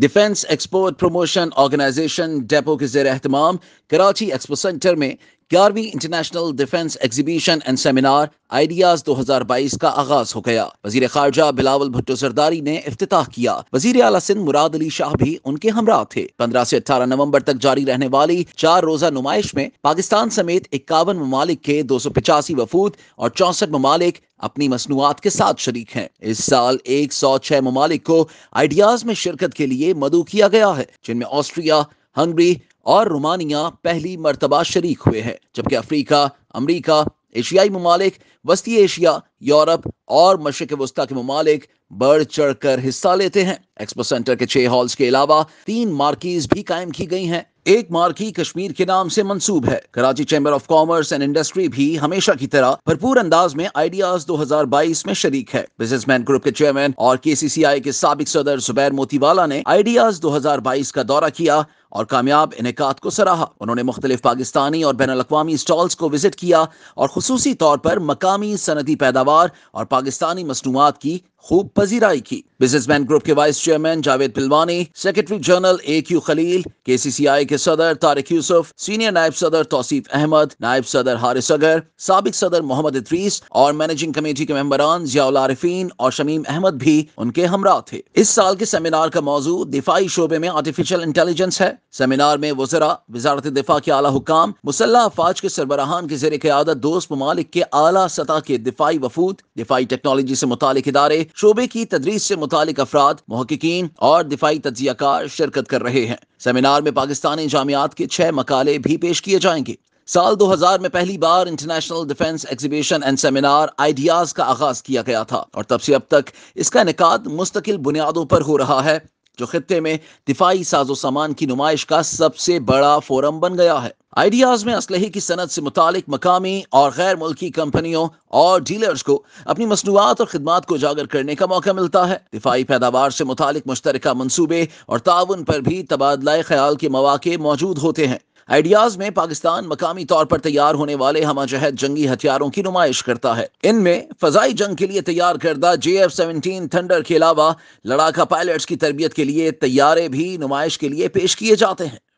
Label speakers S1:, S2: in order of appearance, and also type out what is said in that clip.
S1: defence export promotion organisation depot के जेर अहतमाम कराची एक्सपो सेंटर में ग्यारहवीं international defence exhibition and seminar ideas 2022 का आगाज हो गया वजीर खारजा बिलावल भुट्टो सरदारी ने अफ्ताह किया वजीर अला सिंध मुराद अली शाह भी उनके हमरा थे पंद्रह से अठारह नवम्बर तक जारी रहने वाली चार रोजा नुमाइश में पाकिस्तान समेत इक्यावन ममालिक के दो सौ पिचासी वफूद और चौसठ ममालिक अपनी मसनूआत के साथ शरीक हैं इस साल एक सौ छह ममालिक को आइडियाज में शिरकत के लिए मदू किया गया है जिनमें ऑस्ट्रिया हंगरी और रोमानिया पहली मरतबा शरीक हुए हैं जबकि अफ्रीका अमरीका एशियाई ममालिक वस्ती एशिया यूरोप और मशरक वस्ता के ममालिक बढ़ चढ़ कर हिस्सा लेते हैं एक्सपो सेंटर के छह हॉल्स के अलावा तीन मार्कीज भी कायम की गई हैं एक मार्की कश्मीर के नाम से मंसूब है Karachi chamber of commerce and industry भी हमेशा की तरह भरपूर अंदाज में आइडियाज 2022 में शरीक है बिजनेसमैन ग्रुप के चेयरमैन और के सी सी आई के सबक सदर जुबैर मोतीवाला ने आइडियाज 2022 का दौरा किया और कामयाब इनका को सराहा उन्होंने मुख्तलिफ पाकिस्तानी और बैन अवी स्टॉल्स को विजिट किया और खसूसी तौर पर मकामी सनती पैदावार और पाकिस्तानी मसनूआत की खूब पजीराई की बिजनेसमैन ग्रुप के vice chairman Javed Pilwani secretary general A Q Khalil K C सी आई के सदर तारिक यूसुफ सीनियर नायब सदर तोसीफ अहमद नायब सदर हारिस अगर सबक सदर मोहम्मद इतरीस और मैनेजिंग कमेटी के मेम्बरान जियाउल आरिफीन और शमीम अहमद भी उनके हमरा थे इस साल के सेमिनार का मौजूद दिफाई शोबे में आर्टिफिशियल इंटेलिजेंस है सेमिनार में वजरा वजारत दिफा के आला हुकाम मुसल्ह अफाज के सरबराहान के जेर क्यादत दोस्त ममालिक के आला सतह के दिफाई वफूद दिफाई टेक्नोलॉजी से मुतल इदारे शोबे की तदरीस से मुतालिक अफराद महकिन और दिफाई कार शिरकत कर रहे हैं सेमिनार में पाकिस्तानी जामियात के छह मकाले भी पेश किए जाएंगे साल 2000 में पहली बार international defence exhibition and seminar ideas का आगाज किया गया था और तब से अब तक इसका इनका मुस्तकिल बुनियादों पर हो रहा है जो खत्े में दिफाई साजो सामान की नुमाइश का सबसे बड़ा फोरम बन गया है आइडियाज में असलहे की सनत से मुतालिक मकामी और गैर मुल्की कंपनियों और डीलर्स को अपनी मसनूआत और खदमात को उजागर करने का मौका मिलता है दिफाई पैदावार से मुतालिक मुश्तरक मनसूबे और ताउन पर भी तबादला ख्याल के मौाक़े मौजूद होते हैं आइडियाज में पाकिस्तान मकामी तौर पर तैयार होने वाले हम जहद जंगी हथियारों की नुमाइश करता है इनमें फजाई जंग के लिए तैयार करदा जे एफ सेवनटीन थंडर के अलावा लड़ाका पायलट्स की तरबियत के लिए तैयारे भी नुमाइश के लिए पेश किए जाते हैं